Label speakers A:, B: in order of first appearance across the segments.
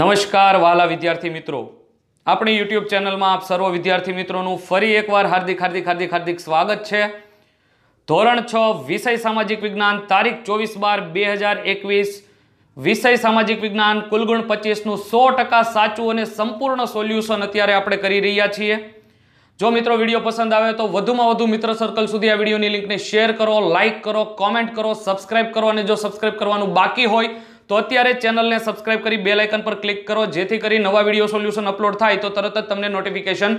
A: નમસ્કાર વાલા વિદ્યાર્થી મિત્રો આપણી યુટ્યુબ ચેનલમાં આપ સર્વ વિદ્યાર્થી મિત્રોનું ફરી એકવાર હાર્દિક હાર્દિક હાર્દિક હાર્દિક સ્વાગત છે ધોરણ છ વિષય સામાજિક વિજ્ઞાન તારીખ ચોવીસ બાર બે હજાર એકવીસ વિષય સામાજિક વિજ્ઞાન કુલગુણ પચીસનું સો ટકા સાચું અને સંપૂર્ણ સોલ્યુશન અત્યારે આપણે કરી રહ્યા છીએ જો મિત્રો વિડીયો પસંદ આવે તો વધુમાં વધુ મિત્ર સર્કલ સુધી આ વિડીયોની લિંકને શેર કરો લાઇક કરો કોમેન્ટ કરો સબસ્ક્રાઇબ કરો અને જો સબસ્ક્રાઇબ કરવાનું બાકી હોય તો અત્યારે ચેનલને સબસ્ક્રાઇબ કરી બે લાઇકન પર ક્લિક કરો જેથી કરી નવા વિડીયો સોલ્યુશન અપલોડ થાય તો તરત જ તમને નોટિફિકેશન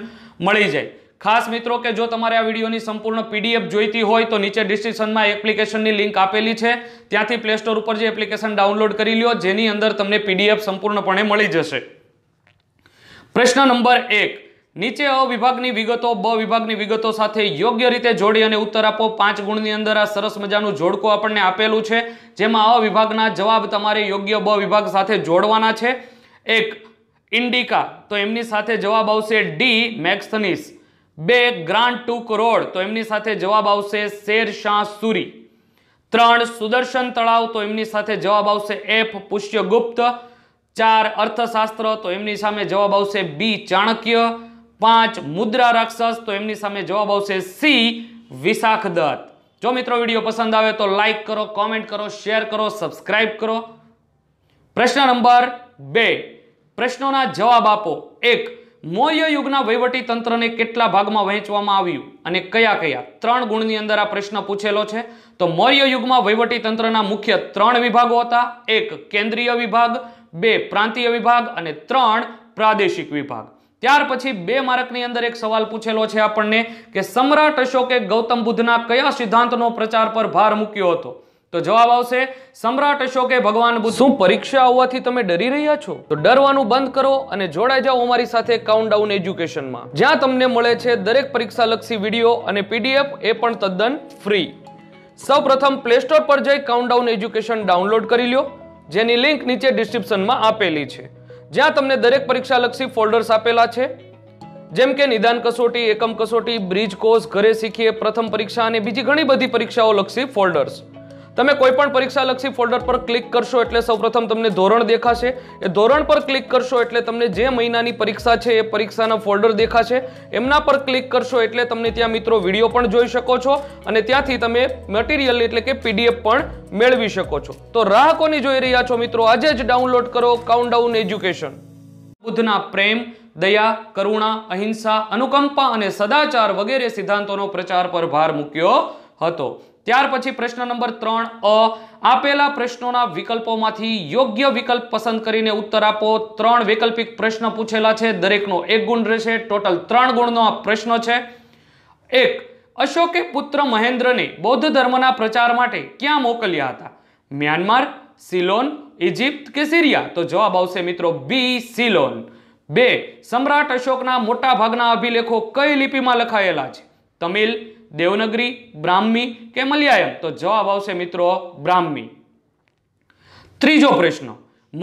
A: મળી જાય ખાસ મિત્રો કે જો તમારે આ વિડીયોની સંપૂર્ણ પીડીએફ જોઈતી હોય તો નીચે ડિસ્ક્રિપ્શનમાં એપ્લિકેશનની લિંક આપેલી છે ત્યાંથી પ્લે સ્ટોર ઉપર જે એપ્લિકેશન ડાઉનલોડ કરી લ્યો જેની અંદર તમને પીડીએફ સંપૂર્ણપણે મળી જશે પ્રશ્ન નંબર એક નીચે અ વિભાગની વિગતો બ વિભાગની વિગતો સાથે યોગ્ય રીતે જોડી અને ઉત્તર આપો પાંચ ગુણની અંદર આ સરસ મજાનું જોડકો આપણને આપેલું છે જેમાં અ વિભાગના જવાબ તમારે યોગ્ય બ વિભાગ સાથે જોડવાના છે એક ઇન્ડિકા તો એમની સાથે જવાબ આવશે ડી મેક્સનીસ બે ગ્રાન્ડ ટુ કરોડ તો એમની સાથે જવાબ આવશે શેરશાહ સુરી ત્રણ સુદર્શન તળાવ તો એમની સાથે જવાબ આવશે એફ પુષ્યગુપ્ત ચાર અર્થશાસ્ત્ર તો એમની સામે જવાબ આવશે બી ચાણક્ય પાંચ મુદ્રા રાક્ષસ તો એમની સામે જવાબ આવશે સી વિશાખ દત્ત જો મિત્રો વિડીયો પસંદ આવે તો લાઇક કરો કોમેન્ટ કરો શેર કરો સબસ્ક્રાઈબ કરો પ્રશ્ન નંબર બે પ્રશ્નોના જવાબ આપો એક મૌર્ય યુગના વહીવટી તંત્રને કેટલા ભાગમાં વહેંચવામાં આવ્યું અને કયા કયા ત્રણ ગુણની અંદર આ પ્રશ્ન પૂછેલો છે તો મૌર્ય યુગમાં વહીવટી તંત્રના મુખ્ય ત્રણ વિભાગો હતા એક કેન્દ્રીય વિભાગ બે પ્રાંતિય વિભાગ અને ત્રણ પ્રાદેશિક વિભાગ ત્યાર પછી બે માર્કની અંદર એક સવાલ પૂછેલો છે આપણને કે સમ્રાટ અશોકે ગૌતમ બુદ્ધના કયા સિદ્ધાંતનો પ્રચાર પર ભાર મૂક્યો હતો તો જવાબ આવશે સમ્રાટ અશોકે ભગવાન બુદ્ધ શું પરીક્ષા આવવાથી તમે ડરી રહ્યા છો તો ડરવાનું બંધ કરો અને જોડાઈ જાઓ અમારી સાથે કાઉન્ટડાઉન એજ્યુકેશનમાં જ્યાં તમને મળે છે દરેક પરીક્ષાલક્ષી વિડીયો અને પીડીએફ એ પણ તદ્દન ફ્રી સૌ પ્રથમ પ્લે સ્ટોર પર જઈ કાઉન્ટડાઉન એજ્યુકેશન ડાઉનલોડ કરી લ્યો જેની લિંક નીચે ડિસ્ક્રિપ્શનમાં આપેલી છે જ્યાં તમને દરેક પરીક્ષાલક્ષી ફોલ્ડર્સ આપેલા છે જેમ કે નિદાન કસોટી એકમ કસોટી બ્રિજ કોર્સ ઘરે શીખીએ પ્રથમ પરીક્ષા અને બીજી ઘણી બધી પરીક્ષાઓ લક્ષી ફોલ્ડર્સ તમે કોઈપણ પરીક્ષાલક્ષી ફોલ્ડર પર ક્લિક કરશો એટલે સૌપ્રથમ તમને ધોરણ દેખાશે એ ધોરણ પર ક્લિક કરશો એટલે તમને જે મહિનાની પરીક્ષા છે એ પરીક્ષાના ફોલ્ડર દેખાશે એમના પર ક્લિક કરશો એટલે તમને ત્યાં મિત્રો વિડીયો પણ જોઈ શકો છો અને ત્યાંથી તમે મટીરિયલ એટલે કે પીડીએફ પણ મેળવી શકો છો તો રાહકોની જોઈ રહ્યા છો મિત્રો આજે જ ડાઉનલોડ કરો કાઉન્ટડાઉન એજ્યુકેશન બુદ્ધના પ્રેમ દયા કરુણા અહિંસા અનુકંપા અને સદાચાર વગેરે સિદ્ધાંતોનો પ્રચાર પર ભાર મૂક્યો હતો ત્યાર પછી પ્રશ્ન નંબર ત્રણ અ આપેલા પ્રશ્નોના વિકલ્પોમાંથી યોગ્ય વિકલ્પ પસંદ કરીને ઉત્તર આપો ત્રણ વૈકલ્પિક પ્રશ્ન પૂછેલા છે દરેકનો એક ગુણ રહેશે ટોટલ ત્રણ ગુણનો આ પ્રશ્ન છે એક અશોકે પુત્ર મહેન્દ્રને બૌદ્ધ ધર્મના પ્રચાર માટે ક્યાં મોકલ્યા હતા મ્યાનમાર સિલોન ઇજિપ્ત કે સિરિયા તો જવાબ આવશે મિત્રો બી સિલોન બે સમ્રાટ અશોકના મોટા ભાગના અભિલેખો કઈ લિપિમાં લખાયેલા છે તમિલ દેવનગરી બ્રાહ્મી કે મલ્યાયમ તો જવાબ આવશે મિત્રો બ્રાહ્મી ત્રીજો પ્રશ્ન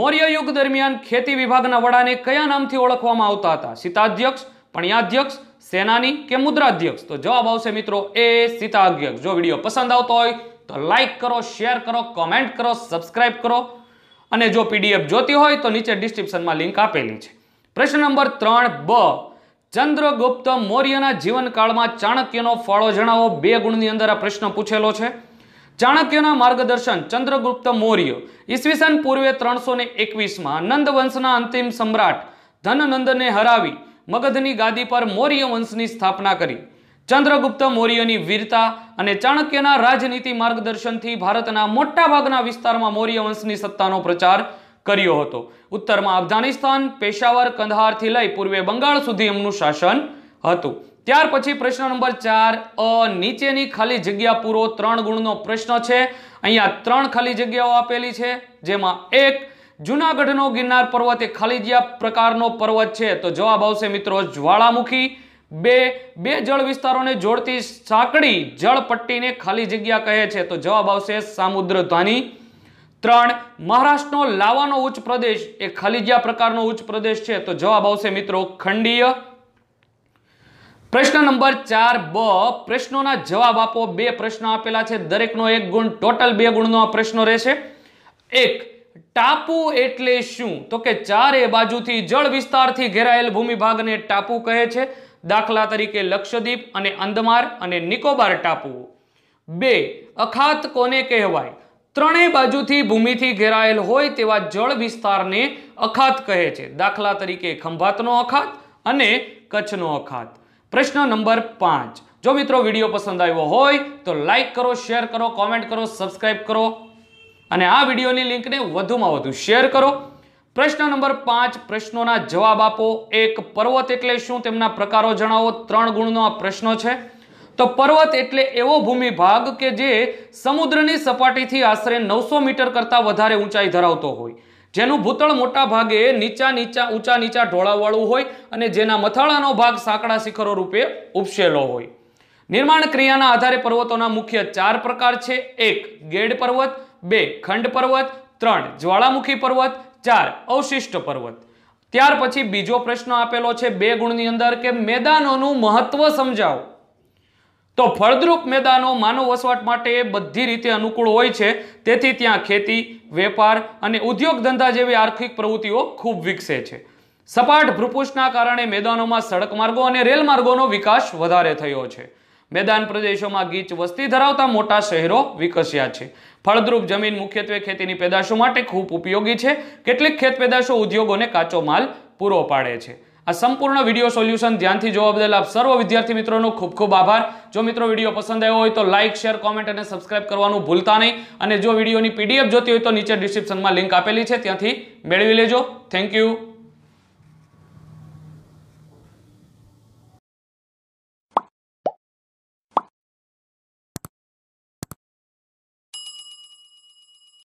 A: મૌર્ય યુગ દરમિયાન ખેતી વિભાગના વડાને કયા નામથી ઓળખવામાં આવતા હતા સીતાધ્યક્ષ પણ્યાધ્યક્ષ સેનાની કે મુદ્રાધ્યક્ષ તો જવાબ આવશે મિત્રો એ સીતાધ્યક્ષ જો વિડીયો પસંદ આવતો હોય તો લાઇક કરો શેર કરો કમેન્ટ કરો સબસ્ક્રાઇબ કરો અને જો પીડીએફ જોતી હોય તો નીચે ડિસ્ક્રિપ્શનમાં લિંક આપેલી છે પ્રશ્ન નંબર ત્રણ બ ચંદ્રગુપ્ત મૌર્યના જીવનકાળમાં ચાણક્યનો ફાળો જણાવો બે ગુણની અંદર આ પ્રશ્ન પૂછેલો છે ચાણક્યના માર્ગદર્શન ચંદ્રગુપ્ત મૌર્ય ઈસવીસન પૂર્વે ત્રણસો ને એકવીસમાં નંદવંશના અંતિમ સમ્રાટ ધનનંદને હરાવી મગધની ગાદી પર મૌર્ય વંશની સ્થાપના કરી ચંદ્રગુપ્ત મૌર્યની વીરતા અને ચાણક્યના રાજનીતિ માર્ગદર્શનથી ભારતના મોટાભાગના વિસ્તારમાં મૌર્ય વંશની સત્તાનો પ્રચાર કર્યો હતો ઉત્તરમાં અફઘાનિસ્તાન પેશાવર કંદહારથી લઈ પૂર્વે બંગાળ સુધી એમનું શાસન હતું ત્યાર પછી પ્રશ્ન નંબર ચાર અ નીચેની ખાલી જગ્યા પૂરો ત્રણ ગુણનો પ્રશ્ન છે અહીંયા ત્રણ ખાલી જગ્યાઓ આપેલી છે જેમાં એક જૂનાગઢનો ગિરનાર પર્વત એ ખાલી પ્રકારનો પર્વત છે તો જવાબ આવશે મિત્રો જ્વાળામુખી બે બે જળ વિસ્તારોને જોડતી સાંકડી જળપટ્ટીને ખાલી જગ્યા કહે છે તો જવાબ આવશે સામુદ્રધાની ત્રણ મહારાષ્ટ્રનો લાવાનો ઉચ્ચ પ્રદેશ એ ખલીજિયા પ્રકારનો ઉચ્ચ પ્રદેશ છે તો જવાબ આવશે મિત્રો ખંડીય પ્રશ્ન નંબર ચાર બ પ્રશ્નોના જવાબ આપો બે પ્રશ્નો આપેલા છે દરેકનો એક ગુણ ટોટલ બે ગુણનો પ્રશ્નો રહેશે એક ટાપુ એટલે શું તો કે ચારે બાજુથી જળ વિસ્તારથી ઘેરાયેલ ભૂમિભાગને ટાપુ કહે છે દાખલા તરીકે લક્ષદ્વીપ અને અંદમાર અને નિકોબાર ટાપુ બે અખાત કોને કહેવાય ત્રણેય બાજુથી ભૂમિથી ઘેરાયેલ હોય તેવા જળ વિસ્તારને અખાત કહે છે દાખલા તરીકે ખંભાતનો અખાત અને કચ્છનો અખાત પ્રશ્ન નંબર પાંચ જો મિત્રો વિડીયો પસંદ આવ્યો હોય તો લાઇક કરો શેર કરો કોમેન્ટ કરો સબસ્ક્રાઇબ કરો અને આ વિડીયોની લિંકને વધુમાં વધુ શેર કરો પ્રશ્ન નંબર પાંચ પ્રશ્નોના જવાબ આપો એક પર્વત એટલે શું તેમના પ્રકારો જણાવો ત્રણ ગુણનો આ પ્રશ્નો છે તો પર્વત એટલે એવો ભૂમિભાગ કે જે સમુદ્રની સપાટીથી આશરે નવસો મીટર કરતાં વધારે ઊંચાઈ ધરાવતો હોય જેનું ભૂતળ મોટા ભાગે નીચા નીચા ઊંચા નીચા ઢોળાવાળું હોય અને જેના મથાળાનો ભાગ સાંકડા શિખરો રૂપે ઉપસેલો હોય નિર્માણ ક્રિયાના આધારે પર્વતોના મુખ્ય ચાર પ્રકાર છે એક ગેડ પર્વત બે ખંડ પર્વત ત્રણ જ્વાળામુખી પર્વત ચાર અવશિષ્ટ પર્વત ત્યાર પછી બીજો પ્રશ્ન આપેલો છે બે ગુણની અંદર કે મેદાનોનું મહત્વ સમજાવો તો ફળદ્રુપ મેદાનો માનવ વસવાટ માટે બધી રીતે અનુકૂળ હોય છે તેથી ત્યાં ખેતી વેપાર અને ઉદ્યોગ ધંધા જેવી આર્થિક પ્રવૃત્તિઓ ખૂબ વિકસે છે સપાટ ભૂપૃષ્ઠના કારણે મેદાનોમાં સડક માર્ગો અને રેલ માર્ગોનો વિકાસ વધારે થયો છે મેદાન પ્રદેશોમાં ગીચ વસ્તી ધરાવતા મોટા શહેરો વિકસ્યા છે ફળદ્રુપ જમીન મુખ્યત્વે ખેતીની પેદાશો માટે ખૂબ ઉપયોગી છે કેટલીક ખેત પેદાશો ઉદ્યોગોને કાચો માલ પૂરો પાડે છે આ સંપૂર્ણ વિડીયો સોલ્યુશન ધ્યાનથી જોવા બદલ આપ સર્વ વિદ્યાર્થી મિત્રોનો ખૂબ ખૂબ આભાર જો મિત્રો વિડીયો પસંદ આવ્યો હોય તો લાઇક શેર કોમેન્ટ અને સબસ્ક્રાઇબ કરવાનું ભૂલતા નહીં અને જો વિડીયોની પીડીએફ જોતી હોય તો નીચે ડિસ્ક્રિપ્શનમાં લિંક આપેલી છે ત્યાંથી મેળવી લેજો થેન્ક યુ